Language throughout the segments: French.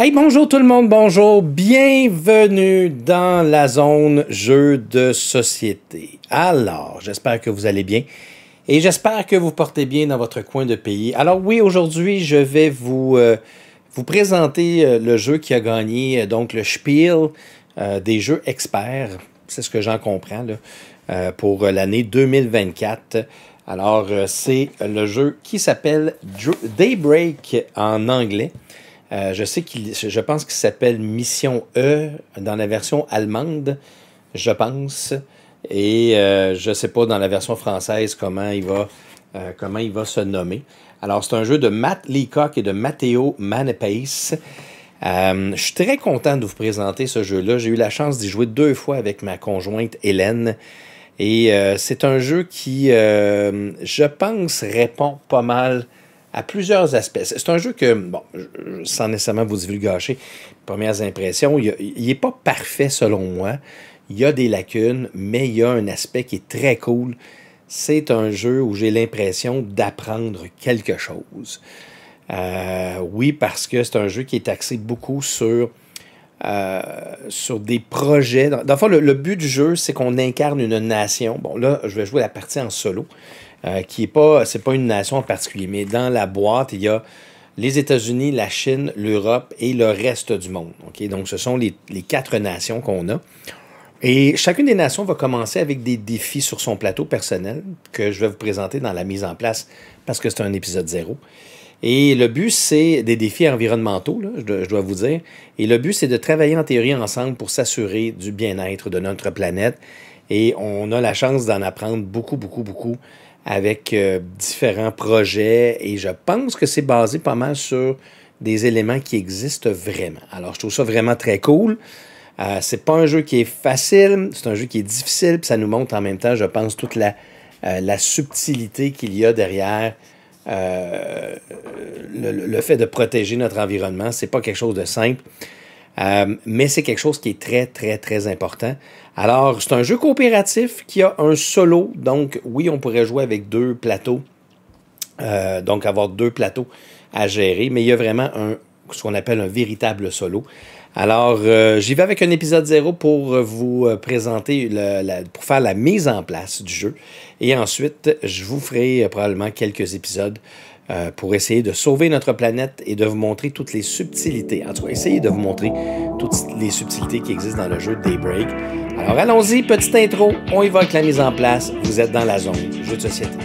Hey, bonjour tout le monde, bonjour, bienvenue dans la zone jeux de société. Alors, j'espère que vous allez bien et j'espère que vous portez bien dans votre coin de pays. Alors oui, aujourd'hui, je vais vous, euh, vous présenter euh, le jeu qui a gagné, euh, donc le Spiel des jeux experts, c'est ce que j'en comprends, pour l'année 2024. Alors, c'est le jeu qui s'appelle Daybreak en anglais. Euh, je sais qu'il, je pense qu'il s'appelle Mission E dans la version allemande, je pense. Et euh, je ne sais pas dans la version française comment il va, euh, comment il va se nommer. Alors, c'est un jeu de Matt Leacock et de Matteo Manepace. je suis très content de vous présenter ce jeu-là. J'ai eu la chance d'y jouer deux fois avec ma conjointe Hélène. Et c'est un jeu qui, je pense, répond pas mal à plusieurs aspects. C'est un jeu que, sans nécessairement vous divulgacher, premières impressions, il n'est pas parfait selon moi. Il y a des lacunes, mais il y a un aspect qui est très cool. C'est un jeu où j'ai l'impression d'apprendre quelque chose. Euh, oui, parce que c'est un jeu qui est axé beaucoup sur euh, sur des projets. Dans, le, le but du jeu, c'est qu'on incarne une nation. Bon, là, je vais jouer la partie en solo. Euh, qui n'est pas, c'est pas une nation en particulier, mais dans la boîte, il y a les États-Unis, la Chine, l'Europe et le reste du monde. Donc, ce sont les, quatre nations qu'on a. Et chacune des nations va commencer avec des défis sur son plateau personnel que je vais vous présenter dans la mise en place parce que c'est un épisode zéro. Et le but, c'est des défis environnementaux, je, dois, vous dire. Et le but, c'est de travailler en théorie ensemble pour s'assurer du bien-être de notre planète. Et on a la chance d'en apprendre beaucoup, beaucoup, beaucoup avec euh, différents projets et je pense que c'est basé pas mal sur des éléments qui existent vraiment. Alors, je trouve ça vraiment très cool. Euh, c'est pas un jeu qui est facile, c'est un jeu qui est difficile, puis ça nous montre en même temps, je pense, toute la, euh, subtilité qu'il y a derrière le, le, fait de protéger notre environnement. C'est pas quelque chose de simple. Euh, mais c'est quelque chose qui est très, très, très important. Alors, c'est un jeu coopératif qui a un solo. Donc, oui, on pourrait jouer avec deux plateaux. Euh, donc, avoir deux plateaux à gérer. Mais il y a vraiment ce qu'on appelle un véritable solo. Alors, euh, j'y vais avec un épisode zéro pour vous présenter, pour faire la mise en place du jeu. Et ensuite, je vous ferai probablement quelques épisodes euh, pour essayer de sauver notre planète et de vous montrer toutes les subtilités. En tout cas, essayer de vous montrer toutes les subtilités qui existent dans le jeu Daybreak. Alors allons-y, petite intro, on y va avec la mise en place. Vous êtes dans la zone, jeu de société.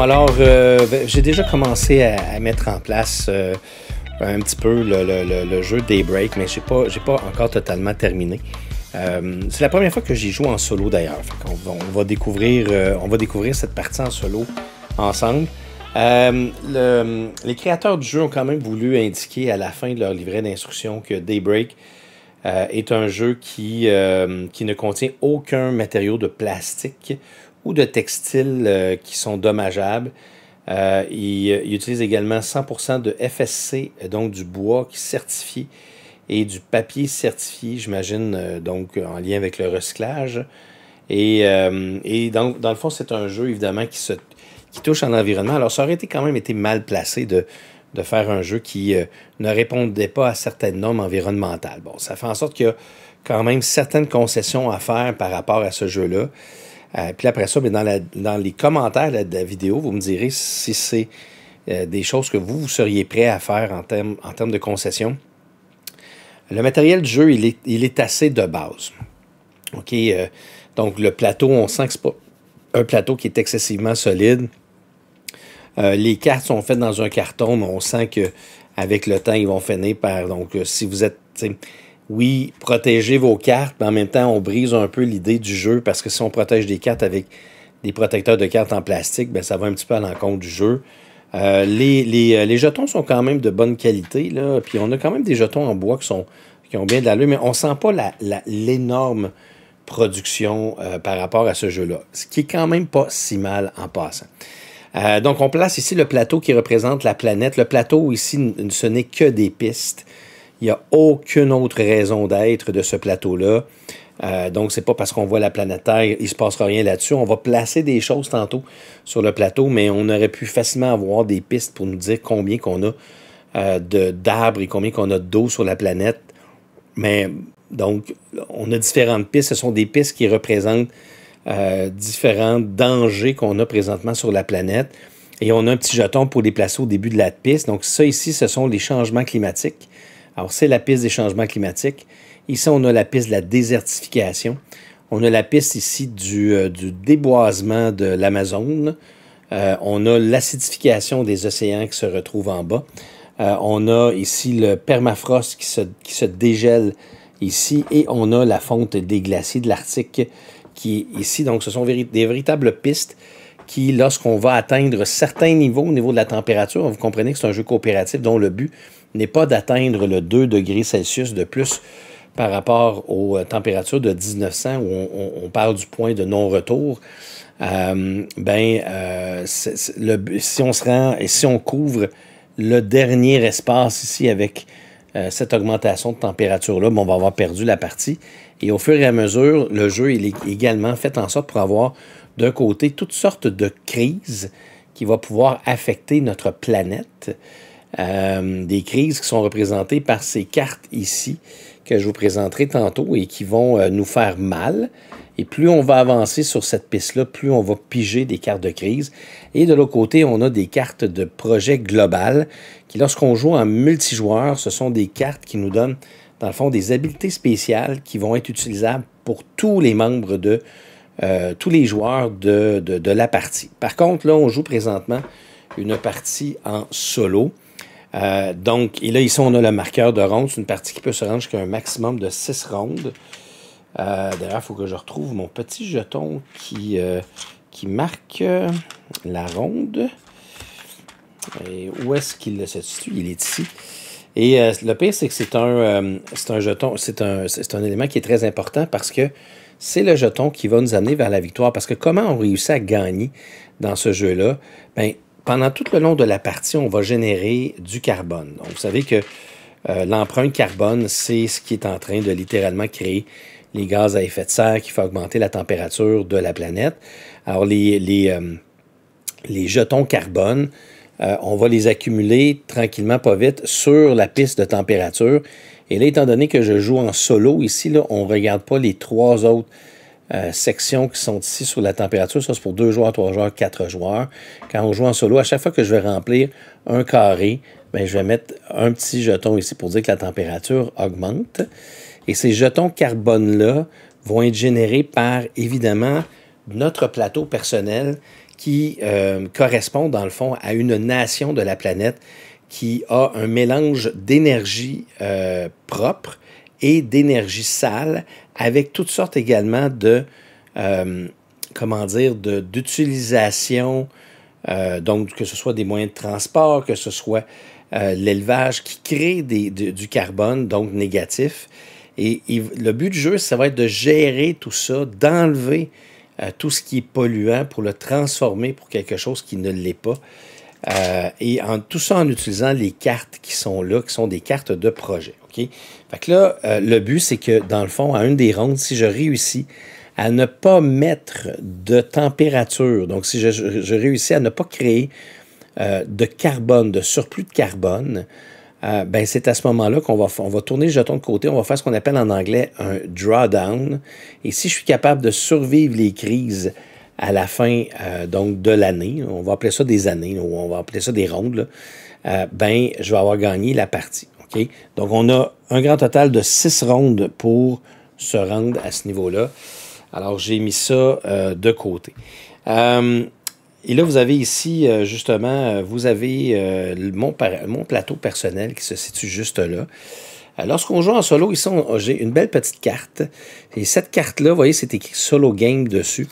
alors, euh, ben, j'ai déjà commencé à, mettre en place euh, un petit peu le, jeu Daybreak, mais je n'ai pas, pas encore totalement terminé. Euh, c'est la première fois que j'y joue en solo d'ailleurs. On, va découvrir, on va découvrir cette partie en solo ensemble. les créateurs du jeu ont quand même voulu indiquer à la fin de leur livret d'instructions que Daybreak est un jeu qui, qui ne contient aucun matériau de plastique ou de textiles euh, qui sont dommageables. Euh, il, utilise également 100% de FSC, euh, donc du bois qui certifie, et du papier certifié, j'imagine, donc en lien avec le recyclage. Et, et dans, le fond, c'est un jeu, évidemment, qui, se, touche à l'environnement. Alors, ça aurait été quand même été mal placé de, faire un jeu qui ne répondait pas à certaines normes environnementales. Bon, ça fait en sorte qu'il y a quand même certaines concessions à faire par rapport à ce jeu-là. Euh, puis après ça, dans, les commentaires de la vidéo, vous me direz si c'est euh, des choses que vous, vous seriez prêt à faire en termes de concession. Le matériel du jeu, il est, assez de base. OK? Euh, donc, le plateau, on sent que ce pas un plateau qui est excessivement solide. les cartes sont faites dans un carton, mais on sent qu'avec le temps, ils vont finir par. Donc, si vous êtes oui, protégez vos cartes, mais en même temps, on brise un peu l'idée du jeu parce que si on protège des cartes avec des protecteurs de cartes en plastique, ben, ça va un petit peu à l'encontre du jeu. Euh, euh, les, jetons sont quand même de bonne qualité, là. puis on a quand même des jetons en bois qui, sont, qui ont bien de l'allure, mais on sent pas l'énorme production euh, par rapport à ce jeu-là, ce qui est quand même pas si mal en passant. donc on place ici le plateau qui représente la planète. Le plateau ici, ce n'est que des pistes. Il n'y a aucune autre raison d'être de ce plateau-là. Donc, euh, donc, c'est pas parce qu'on voit la planète Terre, il se passera rien là-dessus. On va placer des choses tantôt sur le plateau, mais on aurait pu facilement avoir des pistes pour nous dire combien qu'on a euh, de d'arbres et combien qu'on a d'eau sur la planète. Mais donc, on a différentes pistes. Ce sont des pistes qui représentent euh, différents dangers qu'on a présentement sur la planète. Et on a un petit jeton pour les placer au début de la piste. Donc, ça ici, ce sont les changements climatiques. Alors, c'est la piste des changements climatiques. Ici, on a la piste de la désertification. On a la piste ici du, euh, déboisement de l'Amazone. Euh, on a l'acidification des océans qui se retrouvent en bas. Euh, on a ici le permafrost qui se, qui se, dégèle ici et on a la fonte des glaciers de l'Arctique qui est ici. Donc, ce sont des véritables pistes qui, lorsqu'on va atteindre certains niveaux au niveau de la température, vous comprenez que c'est un jeu coopératif dont le but n'est pas d'atteindre le 2 degrés Celsius de plus par rapport aux euh, températures de 1900 où on, parle du point de non-retour. Euh, ben, euh, si on se rend et si on couvre le dernier espace ici avec cette augmentation de température-là, ben, on va avoir perdu la partie. Et au fur et à mesure, le jeu est également fait en sorte pour avoir d'un côté toutes sortes de crises qui vont pouvoir affecter notre planète. Euh, des crises qui sont représentées par ces cartes ici que je vous présenterai tantôt et qui vont euh, nous faire mal. Et plus on va avancer sur cette piste-là, plus on va piger des cartes de crise. Et de l'autre côté, on a des cartes de projet global qui, lorsqu'on joue en multijoueur, ce sont des cartes qui nous donnent, dans le fond, des habiletés spéciales qui vont être utilisables pour tous les membres de euh, tous les joueurs de, de, de, la partie. Par contre, là, on joue présentement une partie en solo. Euh, donc, et là, ici, on a le marqueur de ronde. C'est une partie qui peut se rendre jusqu'à un maximum de 6 rondes. Euh, d'ailleurs, il faut que je retrouve mon petit jeton qui, euh, qui marque la ronde. Et où est-ce qu'il se situe? Il est ici. Et le pire, c'est que c'est un, un jeton, c'est un, un élément qui est très important parce que c'est le jeton qui va nous amener vers la victoire. Parce que comment on réussit à gagner dans ce jeu-là? Ben, pendant tout le long de la partie, on va générer du carbone. Donc, vous savez que euh, l'empreinte carbone, c'est ce qui est en train de littéralement créer les gaz à effet de serre qui font augmenter la température de la planète. Alors, les, euh, jetons carbone, euh, on va les accumuler tranquillement, pas vite, sur la piste de température. Et là, étant donné que je joue en solo ici, là, on ne regarde pas les trois autres euh, sections qui sont ici sur la température. Ça, c'est pour deux joueurs, trois joueurs, quatre joueurs. Quand on joue en solo, à chaque fois que je vais remplir un carré, ben, je vais mettre un petit jeton ici pour dire que la température augmente. Et ces jetons carbone-là vont être générés par, évidemment, notre plateau personnel qui euh, correspond, dans le fond, à une nation de la planète qui a un mélange d'énergie euh, propre et d'énergie sale avec toutes sortes également de, euh, comment dire, d'utilisation, euh, donc que ce soit des moyens de transport, que ce soit euh, l'élevage qui crée des, du carbone, donc négatif. Et, le but du jeu, ça va être de gérer tout ça, d'enlever tout ce qui est polluant pour le transformer pour quelque chose qui ne l'est pas. et en, tout ça en utilisant les cartes qui sont là, qui sont des cartes de projet. OK? Fait que là, euh, le but, c'est que, dans le fond, à une des rondes, si je réussis à ne pas mettre de température, donc si je, réussis à ne pas créer euh, de carbone, de surplus de carbone, euh, ben c'est à ce moment-là qu'on va, on va tourner le jeton de côté, on va faire ce qu'on appelle en anglais un drawdown. Et si je suis capable de survivre les crises à la fin donc de l'année, on va appeler ça des années, ou on va appeler ça des rondes, ben je vais avoir gagné la partie. Donc, on a un grand total de six rondes pour se rendre à ce niveau-là. Alors, j'ai mis ça euh, de côté. Euh, et là, vous avez ici, euh, justement, vous avez mon, mon, plateau personnel qui se situe juste là. Lorsqu'on joue en solo, ici, oh, j'ai une belle petite carte. Et cette carte-là, vous voyez, c'est écrit Solo Game dessus.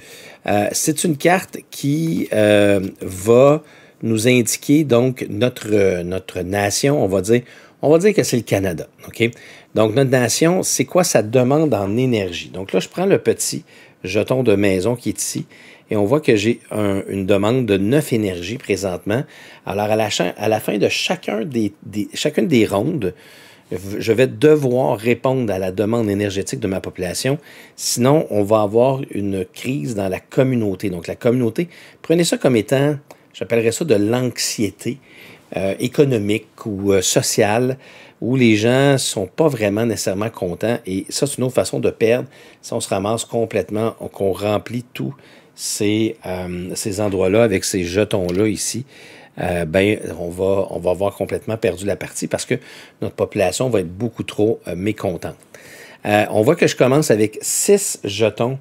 c'est une carte qui va nous indiquer donc notre, notre nation, on va dire on va dire que c'est le Canada. OK? Donc, notre nation, c'est quoi sa demande en énergie? Donc là, je prends le petit jeton de maison qui est ici et on voit que j'ai une demande de neuf énergies présentement. Alors, à la, fin de chacun des, chacune des rondes, je vais devoir répondre à la demande énergétique de ma population. Sinon, on va avoir une crise dans la communauté. Donc, la communauté, prenez ça comme étant, j'appellerais ça de l'anxiété. Euh, économique ou euh, social, où les gens sont pas vraiment nécessairement contents. Et ça, c'est une autre façon de perdre si on se ramasse complètement, qu'on remplit tous euh, ces, endroits-là avec ces jetons-là ici. ben, on va, avoir complètement perdu la partie parce que notre population va être beaucoup trop euh, mécontente. on voit que je commence avec six jetons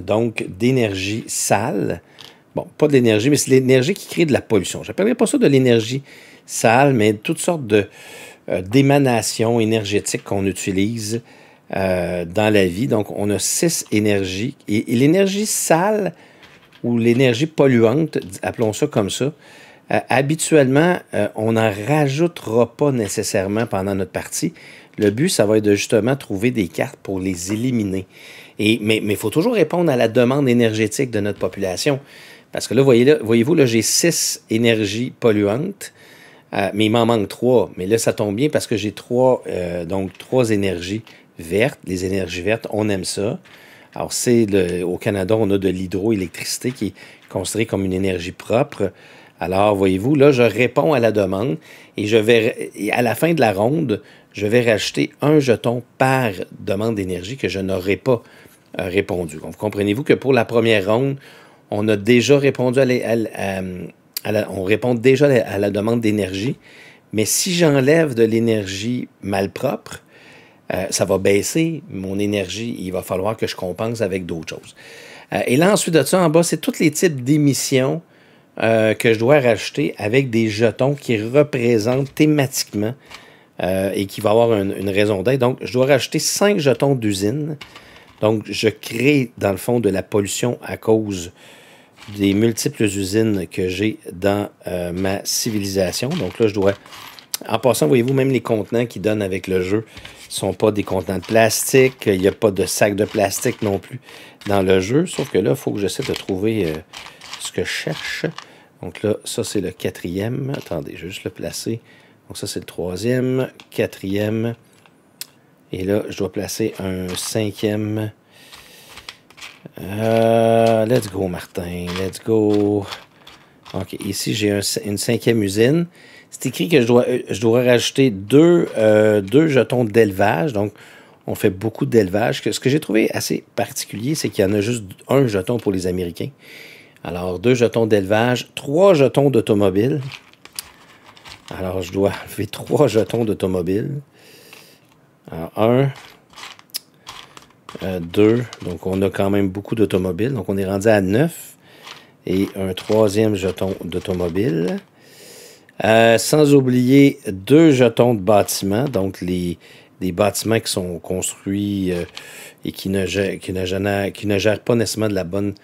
donc d'énergie sale bon, pas de l'énergie, mais c'est l'énergie qui crée de la pollution. Je n'appellerais pas ça de l'énergie sale, mais toutes sortes de, euh, d'émanations énergétiques qu'on utilise euh, dans la vie. Donc, on a six énergies. Et, l'énergie sale ou l'énergie polluante, appelons ça comme ça, euh, habituellement, on n'en rajoutera pas nécessairement pendant notre partie. Le but, ça va être de justement trouver des cartes pour les éliminer. Et, mais il faut toujours répondre à la demande énergétique de notre population. Parce que là, voyez-vous, voyez là, j'ai six énergies polluantes, euh, mais il m'en manque trois. Mais là, ça tombe bien parce que j'ai trois, euh, donc trois énergies vertes. Les énergies vertes, on aime ça. Alors, c'est au Canada, on a de l'hydroélectricité qui est considérée comme une énergie propre. Alors, voyez-vous, là, je réponds à la demande et je vais, à la fin de la ronde, je vais racheter un jeton par demande d'énergie que je n'aurais pas euh, répondu. Donc, comprenez-vous que pour la première ronde, on a déjà répondu à, la, on répond déjà à la demande d'énergie. Mais si j'enlève de l'énergie malpropre, euh, ça va baisser mon énergie. Il va falloir que je compense avec d'autres choses. Euh, et là, ensuite de ça, en bas, c'est tous les types d'émissions euh, que je dois racheter avec des jetons qui représentent thématiquement et qui va avoir une, raison d'être. Donc, je dois racheter cinq jetons d'usine donc, je crée, dans le fond, de la pollution à cause des multiples usines que j'ai dans euh, ma civilisation. Donc là, je dois... En passant, voyez-vous, même les contenants qui donnent avec le jeu ne sont pas des contenants de plastique. Il n'y a pas de sac de plastique non plus dans le jeu. Sauf que là, il faut que j'essaie de trouver euh, ce que je cherche. Donc là, ça, c'est le quatrième. Attendez, je vais juste le placer. Donc ça, c'est le troisième, quatrième, et là, je dois placer un cinquième. Euh, let's go, Martin. Let's go. OK, ici, j'ai une cinquième usine. C'est écrit que je dois, euh, je dois rajouter deux, euh, deux jetons d'élevage. Donc, on fait beaucoup d'élevage. Ce que j'ai trouvé assez particulier, c'est qu'il y en a juste un jeton pour les Américains. Alors, deux jetons d'élevage, trois jetons d'automobile. Alors, je dois enlever trois jetons d'automobile. Un, deux, Donc, on a quand même beaucoup d'automobiles. Donc, on est rendu à neuf Et un troisième jeton d'automobile. Euh, sans oublier deux jetons de bâtiments. Donc, les, des bâtiments qui sont construits euh, et qui ne, qui, gèrent, qui ne pas nécessairement de la bonne,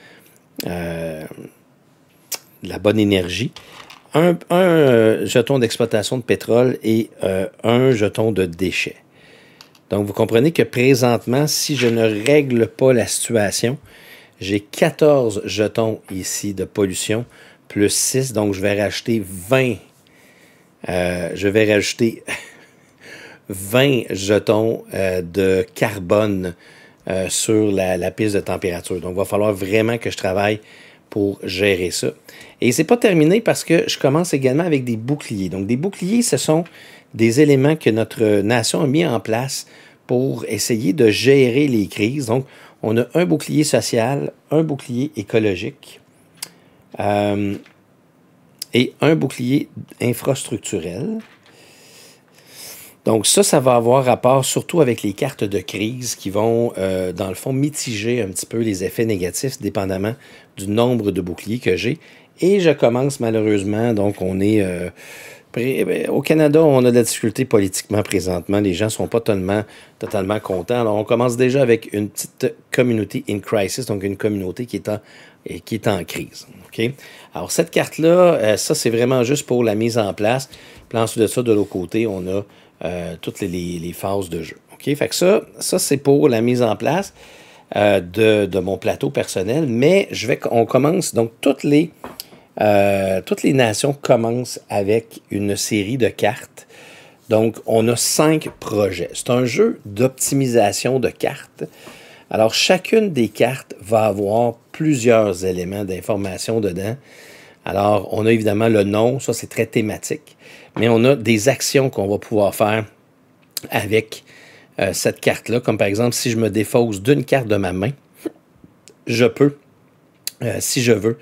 euh, la bonne énergie. un jeton d'exploitation de pétrole et un jeton de déchets. Donc, vous comprenez que présentement, si je ne règle pas la situation, j'ai 14 jetons ici de pollution, plus 6, donc je vais racheter 20. Euh, je vais rajouter 20 jetons euh, de carbone euh, sur la, piste de température. Donc, il va falloir vraiment que je travaille pour gérer ça. Et c'est pas terminé parce que je commence également avec des boucliers. Donc, des boucliers, ce sont des éléments que notre nation a mis en place pour essayer de gérer les crises. Donc, on a un bouclier social, un bouclier écologique euh, et un bouclier infrastructurel. Donc ça, ça va avoir rapport surtout avec les cartes de crise qui vont, euh, dans le fond, mitiger un petit peu les effets négatifs dépendamment du nombre de boucliers que j'ai. Et je commence malheureusement, donc on est... Euh, eh ben, au Canada, on a de la difficulté politiquement présentement. Les gens ne sont pas totalement, totalement contents. Alors, on commence déjà avec une petite community in crisis, donc une communauté qui est en, qui est en crise. Alors, cette carte-là, euh, ça, c'est vraiment juste pour la mise en place. Puis ensuite de ça, de l'autre côté, on a euh, toutes les, phases de jeu. OK? Fait que ça, ça c'est pour la mise en place euh, de, mon plateau personnel. Mais je vais, on commence donc toutes les euh, toutes les nations commencent avec une série de cartes. Donc, on a cinq projets. C'est un jeu d'optimisation de cartes. Alors, chacune des cartes va avoir plusieurs éléments d'information dedans. Alors, on a évidemment le nom, ça c'est très thématique, mais on a des actions qu'on va pouvoir faire avec euh, cette carte-là. Comme par exemple, si je me défausse d'une carte de ma main, je peux, euh, si je veux,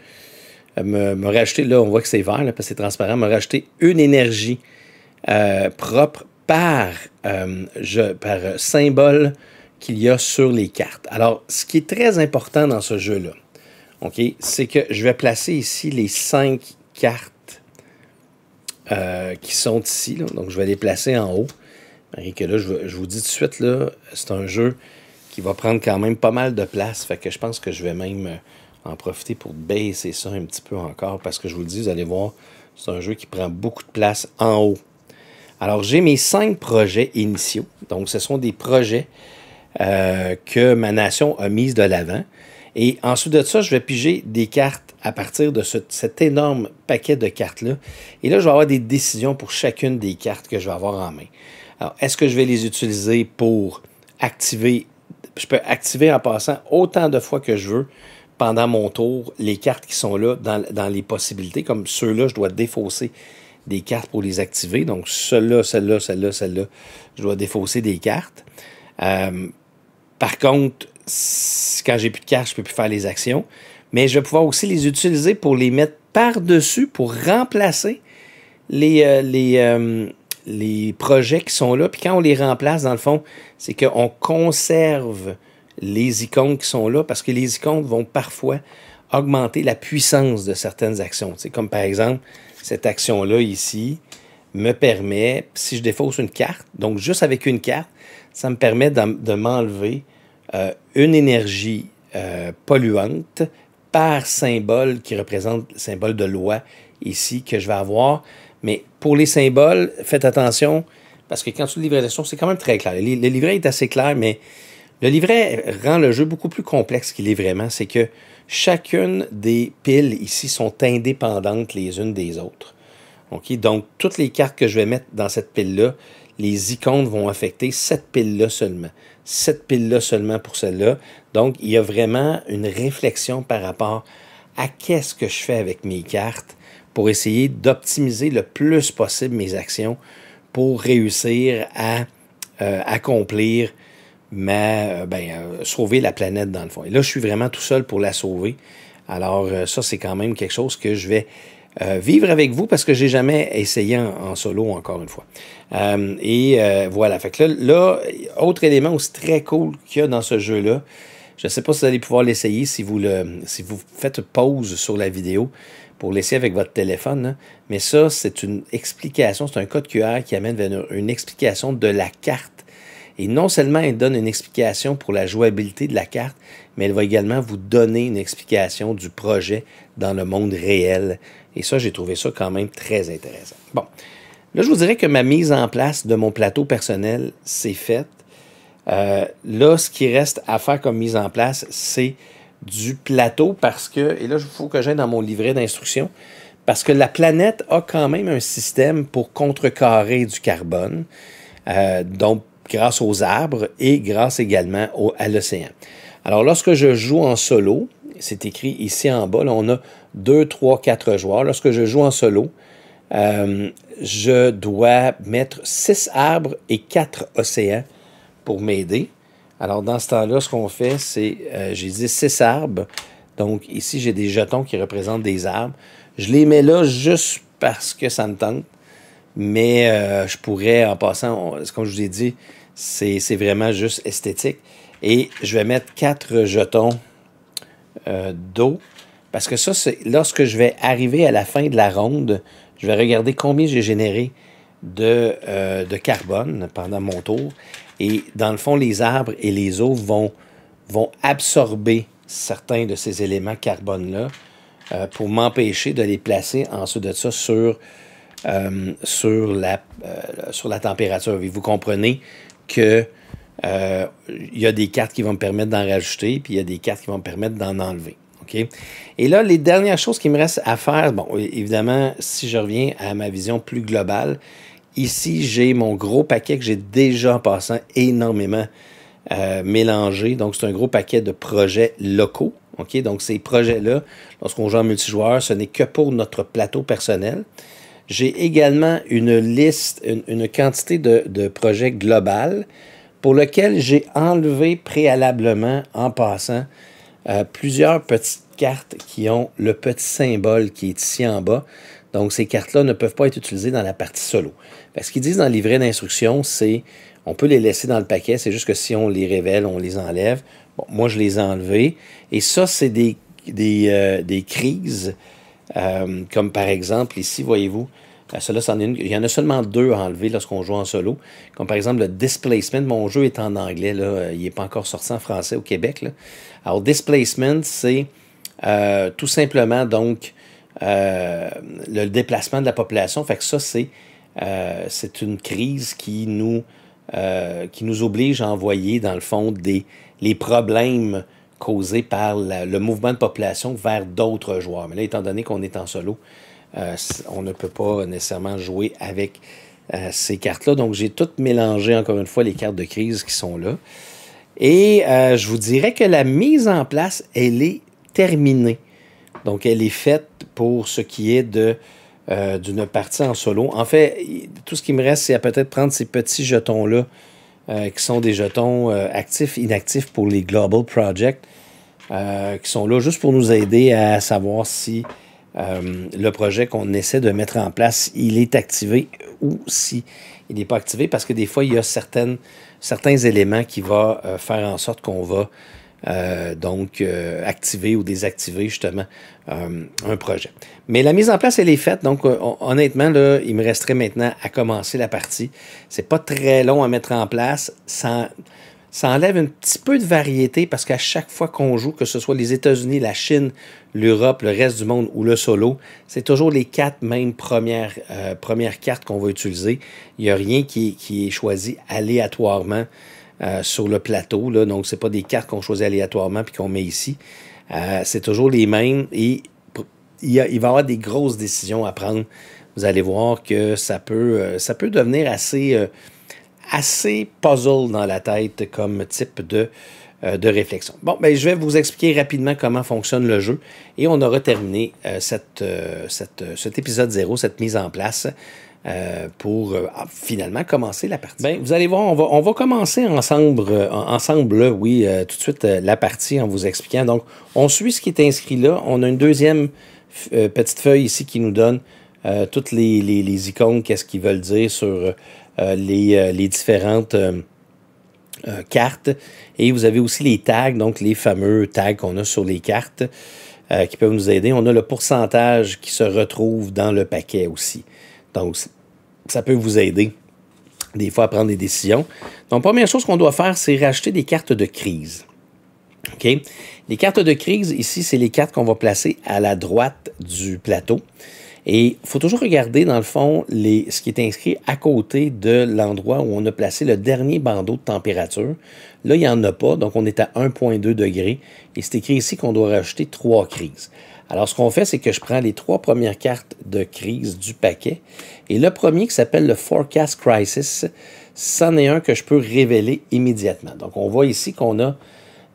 euh, me, rajouter, racheter, là, on voit que c'est vert, là, parce que c'est transparent, me racheter une énergie euh, propre par, euh, je, par symbole qu'il y a sur les cartes. Alors, ce qui est très important dans ce jeu-là, OK, c'est que je vais placer ici les cinq cartes qui sont ici. Donc, je vais les placer en haut. Et que là, je, vous dis tout de suite, là, c'est un jeu qui va prendre quand même pas mal de place. Fait que je pense que je vais même en profiter pour baisser ça un petit peu encore parce que je vous le dis, vous allez voir, c'est un jeu qui prend beaucoup de place en haut. Alors, j'ai mes cinq projets initiaux. Donc, ce sont des projets euh, que ma nation a mis de l'avant. Et ensuite de ça, je vais piger des cartes à partir de cet énorme paquet de cartes-là. Et là, je vais avoir des décisions pour chacune des cartes que je vais avoir en main. Alors, est-ce que je vais les utiliser pour activer... Je peux activer en passant autant de fois que je veux pendant mon tour les cartes qui sont là dans, les possibilités. Comme ceux-là, je dois défausser des cartes pour les activer. Donc, celle-là, celle-là, celle-là, celle-là, je dois défausser des cartes. Euh, par contre, quand j'ai plus de cartes, je peux plus faire les actions. Mais je vais pouvoir aussi les utiliser pour les mettre par-dessus, pour remplacer les, euh, les, euh, les projets qui sont là. Puis quand on les remplace, dans le fond, c'est qu'on conserve les icônes qui sont là, parce que les icônes vont parfois augmenter la puissance de certaines actions. C'est comme par exemple, cette action-là ici me permet, si je défausse une carte, donc juste avec une carte, ça me permet de m'enlever euh, une énergie euh, polluante par symbole qui représente le symbole de loi ici que je vais avoir. Mais pour les symboles, faites attention, parce que quand tu livres choses, c'est quand même très clair. Le livret est assez clair, mais le livret rend le jeu beaucoup plus complexe qu'il est vraiment. C'est que chacune des piles ici sont indépendantes les unes des autres. Donc, toutes les cartes que je vais mettre dans cette pile-là, les icônes vont affecter cette pile-là seulement. Cette pile-là seulement pour celle-là. Donc, il y a vraiment une réflexion par rapport à qu'est-ce que je fais avec mes cartes pour essayer d'optimiser le plus possible mes actions pour réussir à euh, accomplir mais euh, ben, euh, sauver la planète dans le fond. Et là, je suis vraiment tout seul pour la sauver. Alors, euh, ça, c'est quand même quelque chose que je vais vivre avec vous parce que j'ai jamais essayé en, solo encore une fois. et voilà. Fait que là, autre élément aussi très cool qu'il y a dans ce jeu-là. Je ne sais pas si vous allez pouvoir l'essayer si vous faites pause sur la vidéo pour l'essayer avec votre téléphone. Hein. Mais ça, c'est une explication, c'est un code QR qui amène vers une explication de la carte et non seulement elle donne une explication pour la jouabilité de la carte, mais elle va également vous donner une explication du projet dans le monde réel. Et ça, j'ai trouvé ça quand même très intéressant. Bon, là, je vous dirais que ma mise en place de mon plateau personnel, s'est faite. Euh, là, ce qui reste à faire comme mise en place, c'est du plateau parce que, et là, il faut que j'aille dans mon livret d'instruction, parce que la planète a quand même un système pour contrecarrer du carbone. Euh, donc, grâce aux arbres et grâce également au, à l'océan. Alors, lorsque je joue en solo, c'est écrit ici en bas, on a deux, 3, quatre joueurs. Lorsque je joue en solo, euh, je dois mettre six arbres et quatre océans pour m'aider. Alors, dans ce temps-là, ce qu'on fait, c'est, euh, j'ai dit 6 arbres. Donc, ici, j'ai des jetons qui représentent des arbres. Je les mets là juste parce que ça me tente. Mais euh, je pourrais, en passant, ce comme je vous ai dit, c'est vraiment juste esthétique. Et je vais mettre quatre jetons euh, d'eau. Parce que ça, c'est lorsque je vais arriver à la fin de la ronde, je vais regarder combien j'ai généré de, euh, carbone pendant mon tour. Et dans le fond, les arbres et les eaux vont, absorber certains de ces éléments carbone-là pour m'empêcher de les placer en dessous de ça sur euh, euh, sur, la, température. vous comprenez que euh, il y a des cartes qui vont me permettre d'en rajouter, puis il y a des cartes qui vont me permettre d'en enlever. Et là, les dernières choses qui me restent à faire, bon, évidemment, si je reviens à ma vision plus globale, ici, j'ai mon gros paquet que j'ai déjà en passant énormément mélangé. Donc, c'est un gros paquet de projets locaux. OK? Donc, ces projets-là, lorsqu'on joue en multijoueur, ce n'est que pour notre plateau personnel. J'ai également une liste, une, quantité de, projets global pour lequel j'ai enlevé préalablement, en passant, euh, plusieurs petites cartes qui ont le petit symbole qui est ici en bas. Donc, ces cartes-là ne peuvent pas être utilisées dans la partie solo. ce qu'ils disent dans le livret d'instruction, c'est on peut les laisser dans le paquet, c'est juste que si on les révèle, on les enlève. moi, je les ai enlevés. Et ça, c'est des, des, euh, des crises euh, comme par exemple, ici, voyez-vous, euh, cela, il y en a seulement deux à enlever lorsqu'on joue en solo. Comme par exemple le displacement. Mon jeu est en anglais, là, euh, il n'est pas encore sorti en français au Québec. Alors, displacement, c'est tout simplement donc le déplacement de la population. Fait que ça, c'est une crise qui nous, qui nous oblige à envoyer, dans le fond, des, les problèmes causé par le mouvement de population vers d'autres joueurs. Mais là, étant donné qu'on est en solo, euh, on ne peut pas nécessairement jouer avec euh, ces cartes-là. Donc, j'ai tout mélangé, encore une fois, les cartes de crise qui sont là. Et euh, je vous dirais que la mise en place, elle est terminée. Donc, elle est faite pour ce qui est de d'une partie en solo. En fait, tout ce qui me reste, c'est à peut-être prendre ces petits jetons-là euh, qui sont des jetons euh, actifs, inactifs pour les Global Projects, euh, qui sont là juste pour nous aider à savoir si le projet qu'on essaie de mettre en place, il est activé ou si il n'est pas activé, parce que des fois, il y a certains éléments qui vont faire en sorte qu'on va euh, donc euh, activer ou désactiver justement euh, un projet. Mais la mise en place, elle est faite. Donc, honnêtement, il me resterait maintenant à commencer la partie. C'est pas très long à mettre en place. Ça, enlève un petit peu de variété parce qu'à chaque fois qu'on joue, que ce soit les États-Unis, la Chine, l'Europe, le reste du monde ou le solo, c'est toujours les quatre mêmes premières, premières cartes qu'on va utiliser. Il n'y a rien qui est choisi aléatoirement. Euh, sur le plateau. Donc, ce pas des cartes qu'on choisit aléatoirement puis qu'on met ici. Euh, c'est toujours les mêmes et il, va y avoir des grosses décisions à prendre. Vous allez voir que ça peut, euh, ça peut devenir assez, assez puzzle dans la tête comme type de, de réflexion. Bon, ben, je vais vous expliquer rapidement comment fonctionne le jeu et on aura terminé cet épisode 0, cette mise en place. Euh, pour euh, ah, finalement commencer la partie. Bien, vous allez voir, on va, commencer ensemble, euh, ensemble oui, tout de suite la partie en vous expliquant. Donc, on suit ce qui est inscrit là. On a une deuxième petite feuille ici qui nous donne toutes les, icônes, qu'est-ce qu'ils veulent dire sur les, différentes cartes. Et vous avez aussi les tags, donc les fameux tags qu'on a sur les cartes qui peuvent nous aider. On a le pourcentage qui se retrouve dans le paquet aussi. Donc, ça peut vous aider des fois à prendre des décisions. Donc, première chose qu'on doit faire, c'est racheter des cartes de crise. OK? Les cartes de crise, ici, c'est les cartes qu'on va placer à la droite du plateau. Et il faut toujours regarder, dans le fond, les, ce qui est inscrit à côté de l'endroit où on a placé le dernier bandeau de température. Là, il n'y en a pas, donc on est à 1,2 degrés. Et c'est écrit ici qu'on doit racheter trois crises. Alors, ce qu'on fait, c'est que je prends les trois premières cartes de crise du paquet. Et le premier, qui s'appelle le Forecast Crisis, c'en est un que je peux révéler immédiatement. Donc, on voit ici qu'on a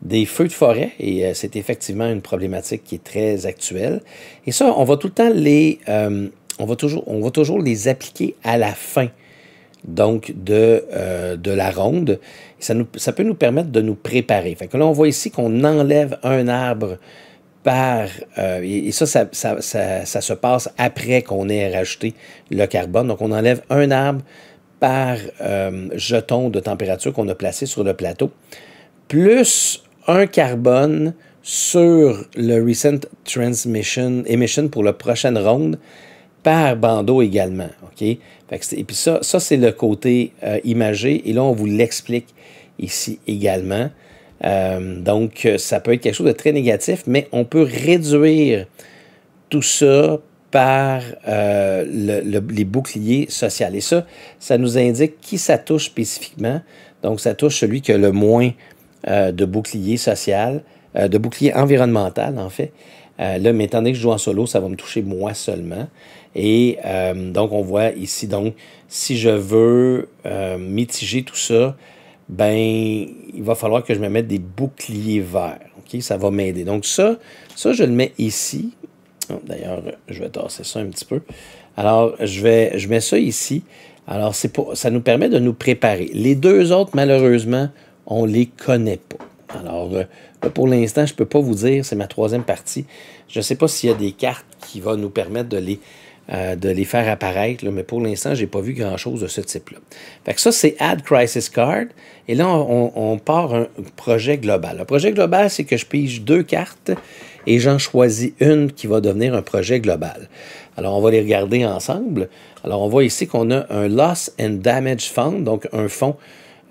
des feux de forêt, et euh, c'est effectivement une problématique qui est très actuelle. Et ça, on va tout le temps les... Euh, on, va toujours, on va toujours les appliquer à la fin donc de, euh, la ronde. Ça, ça peut nous permettre de nous préparer. Fait que là, on voit ici qu'on enlève un arbre euh, et, ça ça, se passe après qu'on ait rajouté le carbone. Donc, on enlève un arbre par euh, jeton de température qu'on a placé sur le plateau, plus un carbone sur le Recent Transmission Emission pour la prochaine ronde par bandeau également. et puis ça, ça c'est le côté euh, imagé. Et là, on vous l'explique ici également. Euh, donc, ça peut être quelque chose de très négatif, mais on peut réduire tout ça par euh, les boucliers sociaux. Et ça, ça nous indique qui ça touche spécifiquement. Donc, ça touche celui qui a le moins euh, de boucliers social, de boucliers environnementaux, en fait. là, mais étant que je joue en solo, ça va me toucher moi seulement. Et donc, on voit ici, donc, si je veux mitiger tout ça, ben, il va falloir que je me mette des boucliers verts. Ok, Ça va m'aider. Donc ça, ça, je le mets ici. Oh, d'ailleurs, je vais tasser ça un petit peu. Alors, je, vais, je mets ça ici. Alors, pour, ça nous permet de nous préparer. Les deux autres, malheureusement, on ne les connaît pas. Alors, euh, pour l'instant, je ne peux pas vous dire, c'est ma troisième partie. Je ne sais pas s'il y a des cartes qui vont nous permettre de les euh, de les faire apparaître, mais pour l'instant, je n'ai pas vu grand-chose de ce type-là. Fait que ça, c'est Add Crisis Card. Et là, on, part un projet global. Le projet global, c'est que je pige deux cartes et j'en choisis une qui va devenir un projet global. Alors, on va les regarder ensemble. Alors, on voit ici qu'on a un Loss and Damage Fund, donc un fonds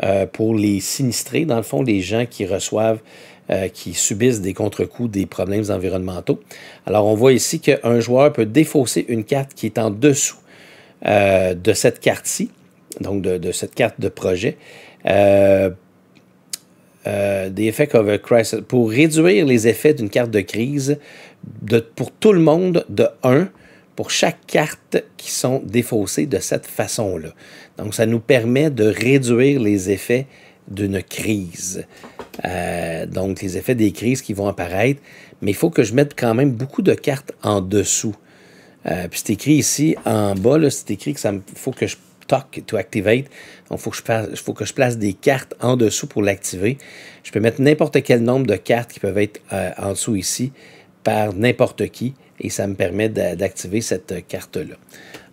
euh, pour les sinistrés, dans le fond, les gens qui reçoivent euh, qui subissent des contre-coups des problèmes environnementaux. Alors, on voit ici qu'un joueur peut défausser une carte qui est en dessous euh, de cette carte-ci, donc de, cette carte de projet. Euh, des effets a crisis. Pour réduire les effets d'une carte de crise de, pour tout le monde de 1 pour chaque carte qui sont défaussées de cette façon-là. Donc, ça nous permet de réduire les effets d'une crise. Euh, donc, les effets des crises qui vont apparaître. Mais il faut que je mette quand même beaucoup de cartes en dessous. Euh, puis c'est écrit ici, en bas, c'est écrit que ça me, faut que je toque to activate. Donc, il faut, que je place, des cartes en dessous pour l'activer. Je peux mettre n'importe quel nombre de cartes qui peuvent être euh, en dessous ici par n'importe qui et ça me permet d'activer cette carte-là.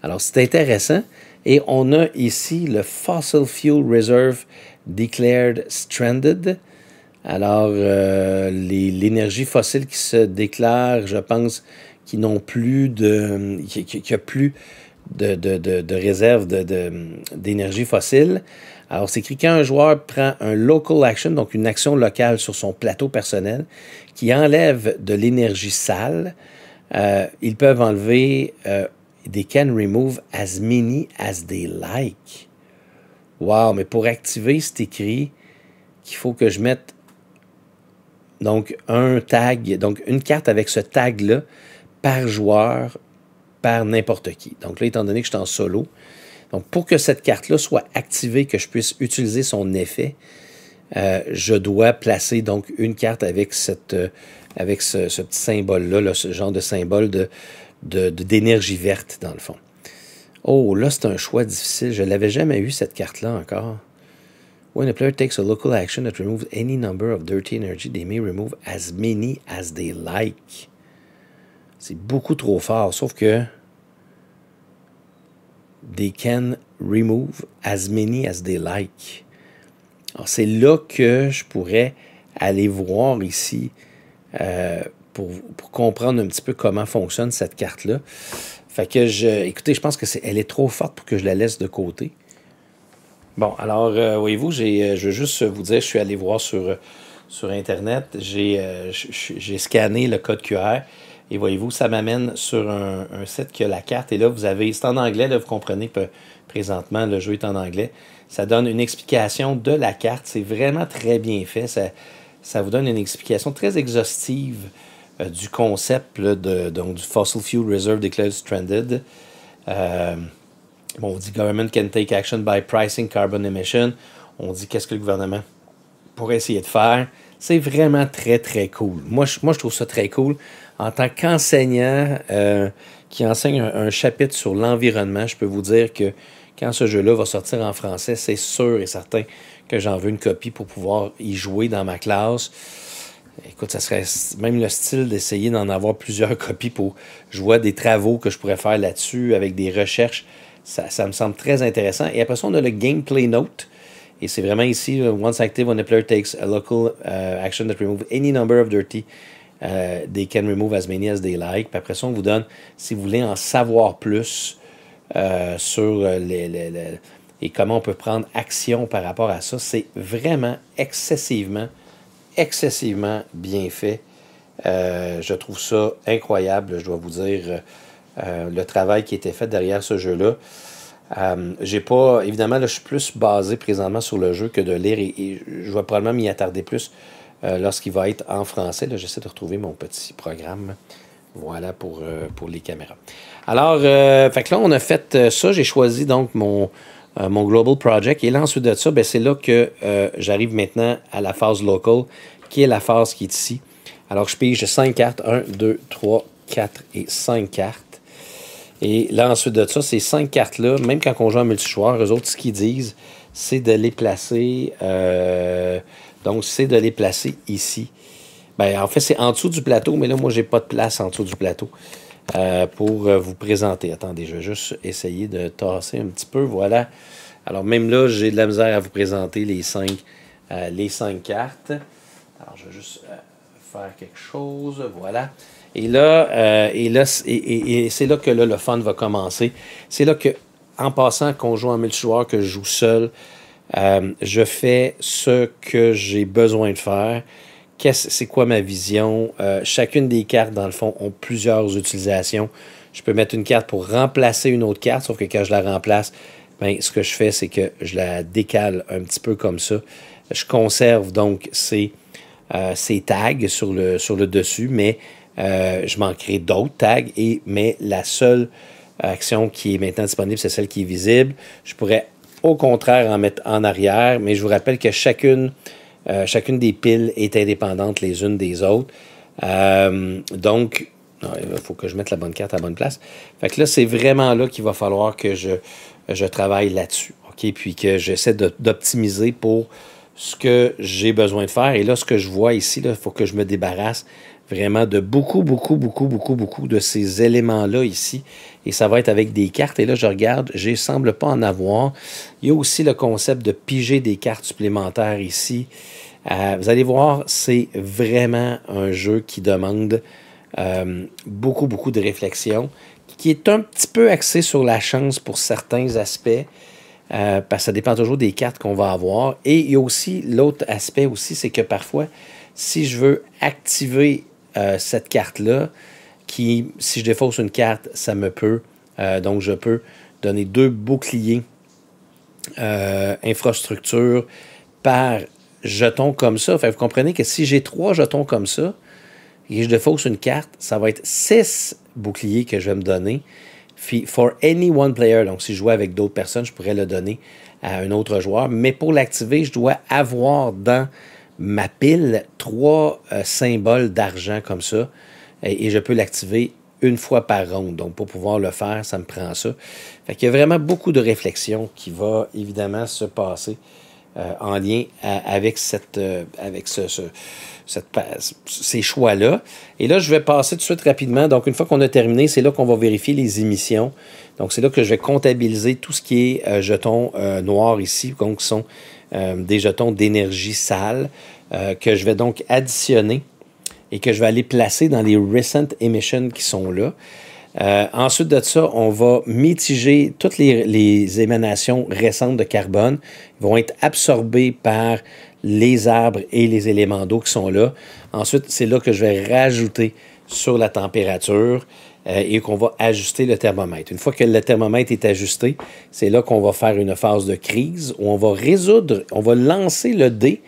Alors, c'est intéressant. Et on a ici le Fossil Fuel Reserve Declared Stranded. Alors, euh, l'énergie fossile qui se déclare, je pense, qui n'ont plus de. qui, a plus de, de, de réserve d'énergie fossile. Alors, c'est écrit quand un joueur prend un local action, donc une action locale sur son plateau personnel, qui enlève de l'énergie sale, euh, ils peuvent enlever des euh, can remove as many as they like. Wow, mais pour activer, c'est écrit qu'il faut que je mette donc, un tag, donc une carte avec ce tag-là par joueur, par n'importe qui. Donc là, étant donné que je suis en solo, donc pour que cette carte-là soit activée, que je puisse utiliser son effet, euh, je dois placer donc une carte avec, cette, euh, avec ce, petit symbole-là, ce genre de symbole de, d'énergie verte, dans le fond. Oh, là, c'est un choix difficile. Je ne l'avais jamais eu, cette carte-là, encore. When a player takes a local action that removes any number of dirty energy, they may remove as many as they like. C'est beaucoup trop fort, sauf que they can remove as many as they like. c'est là que je pourrais aller voir ici euh, pour, comprendre un petit peu comment fonctionne cette carte-là. Fait que je. Écoutez, je pense que c'est, elle est trop forte pour que je la laisse de côté. Bon, alors, euh, voyez-vous, euh, je veux juste vous dire, je suis allé voir sur, euh, sur Internet, j'ai, scanné le code QR. Et voyez-vous, ça m'amène sur un, site qui a la carte. Et là, vous avez, c'est en anglais, là, vous comprenez présentement, le jeu est en anglais. Ça donne une explication de la carte. C'est vraiment très bien fait. Ça, vous donne une explication très exhaustive du concept de, donc, du Fossil Fuel Reserve Declared Stranded on dit Government can take action by pricing carbon emission. On dit qu'est-ce que le gouvernement pourrait essayer de faire. C'est vraiment très, très cool. Moi je, moi, je trouve ça très cool. En tant qu'enseignant euh, qui enseigne un, un chapitre sur l'environnement, je peux vous dire que quand ce jeu-là va sortir en français, c'est sûr et certain que j'en veux une copie pour pouvoir y jouer dans ma classe. Écoute, ça serait même le style d'essayer d'en avoir plusieurs copies pour. Je vois des travaux que je pourrais faire là-dessus avec des recherches ça, me semble très intéressant. Et après ça, on a le gameplay note. Et c'est vraiment ici, euh, once active, when the player takes a local euh, action that removes any number of dirty, euh, they can remove as many as they like. Puis après ça, on vous donne, si vous voulez en savoir plus sur les, et comment on peut prendre action par rapport à ça, c'est vraiment excessivement, excessivement bien fait. je trouve ça incroyable, je dois vous dire. Euh, le travail qui était fait derrière ce jeu-là. Euh, j'ai pas. Évidemment, là, je suis plus basé présentement sur le jeu que de lire et, je vais probablement m'y attarder plus euh, lorsqu'il va être en français. Là, j'essaie de retrouver mon petit programme. Voilà pour, pour les caméras. Alors, fait là, on a fait ça. J'ai choisi donc mon, mon Global Project. Et là, ensuite de ça, ben, c'est là que j'arrive maintenant à la phase local, qui est la phase qui est ici. Alors, je pige 5 cartes. 1, 2, 3, 4 et 5 cartes. Et là, ensuite de ça, ces cinq cartes-là, même quand on joue en multijoueur, eux autres, ce qu'ils disent, c'est de les placer. Euh, donc, c'est de les placer ici. Ben, en fait, c'est en dessous du plateau, mais là, moi, j'ai pas de place en dessous du plateau euh, pour euh, vous présenter. Attendez, je vais juste essayer de tasser un petit peu. Voilà. Alors, même là, j'ai de la misère à vous présenter les cinq, les cinq cartes. Alors, je vais juste faire quelque chose. Voilà. Et là, euh, et c'est là que le fun va commencer. C'est là que, en passant qu'on joue en multijoueur, que je joue seul, euh, je fais ce que j'ai besoin de faire. quest c'est quoi ma vision? Euh, chacune des cartes, dans le fond, ont plusieurs utilisations. Je peux mettre une carte pour remplacer une autre carte, sauf que quand je la remplace, ben, ce que je fais, c'est que je la décale un petit peu comme ça. Je conserve donc ces, tags sur le, sur le dessus, mais euh, je m'en crée d'autres tags, et, mais la seule action qui est maintenant disponible, c'est celle qui est visible. Je pourrais au contraire en mettre en arrière, mais je vous rappelle que chacune, euh, des piles est indépendante les unes des autres. Euh, donc, il faut que je mette la bonne carte à la bonne place. Fait là, c'est vraiment là qu'il va falloir que je, travaille là-dessus. Puis que j'essaie d'optimiser pour ce que j'ai besoin de faire. Et là, ce que je vois ici, il faut que je me débarrasse vraiment de beaucoup, beaucoup, beaucoup, beaucoup, beaucoup de ces éléments-là ici. Et ça va être avec des cartes. Et là, je regarde, je ne semble pas en avoir. Il y a aussi le concept de piger des cartes supplémentaires ici. Euh, vous allez voir, c'est vraiment un jeu qui demande euh, beaucoup, beaucoup de réflexion, qui est un petit peu axé sur la chance pour certains aspects. Euh, parce que ça dépend toujours des cartes qu'on va avoir. Et il y a aussi l'autre aspect aussi, c'est que parfois, si je veux activer euh, cette carte-là, qui, si je défausse une carte, ça me peut. Euh, donc, je peux donner deux boucliers euh, infrastructure par jeton comme ça. Enfin, vous comprenez que si j'ai trois jetons comme ça, et je défausse une carte, ça va être six boucliers que je vais me donner. Puis, for any one player, donc si je jouais avec d'autres personnes, je pourrais le donner à un autre joueur. Mais pour l'activer, je dois avoir dans ma pile trois euh, symboles d'argent comme ça et, je peux l'activer une fois par ronde. Donc, pour pouvoir le faire, ça me prend ça. Fait qu'il y a vraiment beaucoup de réflexion qui va évidemment se passer euh, en lien avec, cette, euh, avec cette, ces choix-là. Et là, je vais passer tout de suite rapidement. Donc, une fois qu'on a terminé, c'est là qu'on va vérifier les émissions. Donc, c'est là que je vais comptabiliser tout ce qui est euh, jetons noirs ici, donc qui sont des jetons d'énergie sale, que je vais donc additionner et que je vais aller placer dans les recent emissions qui sont là. Euh, ensuite de ça, on va mitiger toutes les, émanations récentes de carbone. Ils vont être absorbées par les arbres et les éléments d'eau qui sont là. Ensuite, c'est là que je vais rajouter sur la température euh, et qu'on va ajuster le thermomètre. Une fois que le thermomètre est ajusté, c'est là qu'on va faire une phase de crise où on va résoudre, on va lancer le dé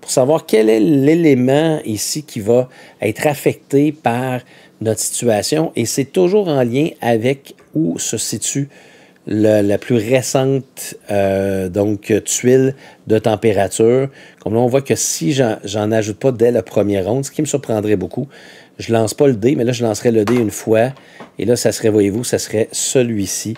pour savoir quel est l'élément ici qui va être affecté par notre situation et c'est toujours en lien avec où se situe la plus récente euh, donc, tuile de température. Comme là, on voit que si j'en ajoute pas dès la première ronde, ce qui me surprendrait beaucoup, je lance pas le dé, mais là, je lancerai le dé une fois. Et là, ça serait, voyez-vous, ça serait celui-ci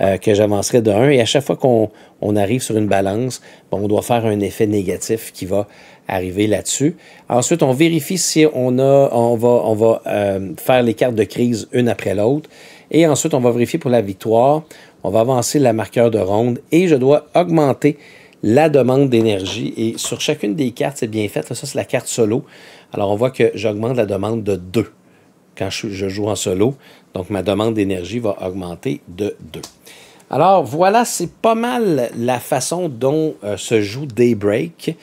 euh, que j'avancerai de 1. Et à chaque fois qu'on arrive sur une balance, on doit faire un effet négatif qui va arriver là-dessus. Ensuite, on vérifie si on, a, on va, on va euh, faire les cartes de crise une après l'autre. Et ensuite, on va vérifier pour la victoire. On va avancer la marqueur de ronde et je dois augmenter la demande d'énergie. Et sur chacune des cartes, c'est bien fait. Ça, c'est la carte solo. Alors, on voit que j'augmente la demande de 2 quand je joue en solo. Donc, ma demande d'énergie va augmenter de 2. Alors, voilà, c'est pas mal la façon dont euh, se joue Daybreak.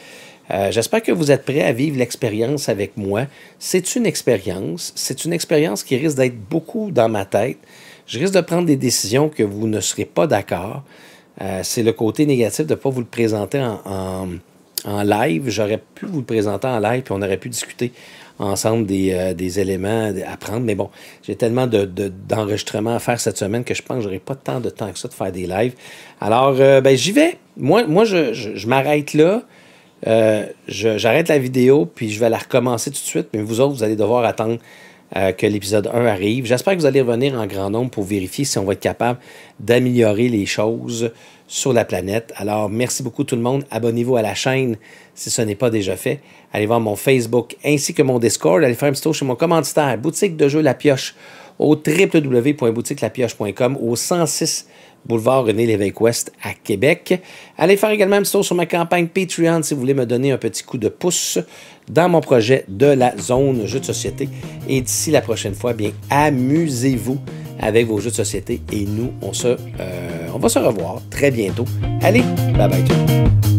Euh, j'espère que vous êtes prêts à vivre l'expérience avec moi. C'est une expérience. C'est une expérience qui risque d'être beaucoup dans ma tête. Je risque de prendre des décisions que vous ne serez pas d'accord. Euh, c'est le côté négatif de ne pas vous le présenter en, live. J'aurais pu vous le présenter en live, puis on aurait pu discuter ensemble des, euh, éléments à prendre. Mais bon, j'ai tellement d'enregistrements à faire cette semaine que je pense que je n'aurai pas tant de temps que ça de faire des lives. Alors, ben, j'y vais. Moi, je m'arrête là. Euh, j'arrête la vidéo, puis je vais la recommencer tout de suite, mais vous autres, vous allez devoir attendre euh, que l'épisode 1 arrive. J'espère que vous allez revenir en grand nombre pour vérifier si on va être capable d'améliorer les choses sur la planète. Alors, merci beaucoup tout le monde. Abonnez-vous à la chaîne si ce n'est pas déjà fait. Allez voir mon Facebook ainsi que mon Discord. Allez faire un petit tour chez mon commanditaire, boutique de jeux La Pioche, au www.boutiquelapioche.com, au 106 boulevard René Lévesque-Ouest à Québec. Allez faire également un petit tour sur ma campagne Patreon si vous voulez me donner un petit coup de pouce dans mon projet de la zone jeux de société. Et d'ici la prochaine fois, bien, amusez-vous avec vos jeux de société et nous, on, se, euh, on va se revoir très bientôt. Allez, bye bye.